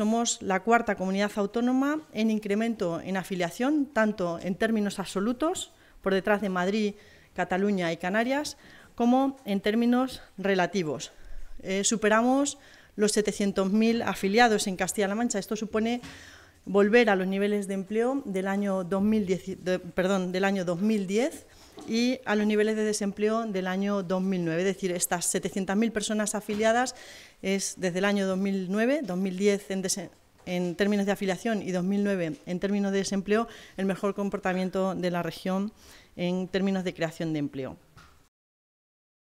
Somos la cuarta comunidad autónoma en incremento en afiliación, tanto en términos absolutos, por detrás de Madrid, Cataluña y Canarias, como en términos relativos. Eh, superamos los 700.000 afiliados en Castilla-La Mancha. Esto supone volver a los niveles de empleo del año 2010, del año 2010 y a los niveles de desempleo del año 2009. Es decir, estas 700.000 personas afiliadas es desde el año 2009, 2010 en, en términos de afiliación y 2009 en términos de desempleo, el mejor comportamiento de la región en términos de creación de empleo.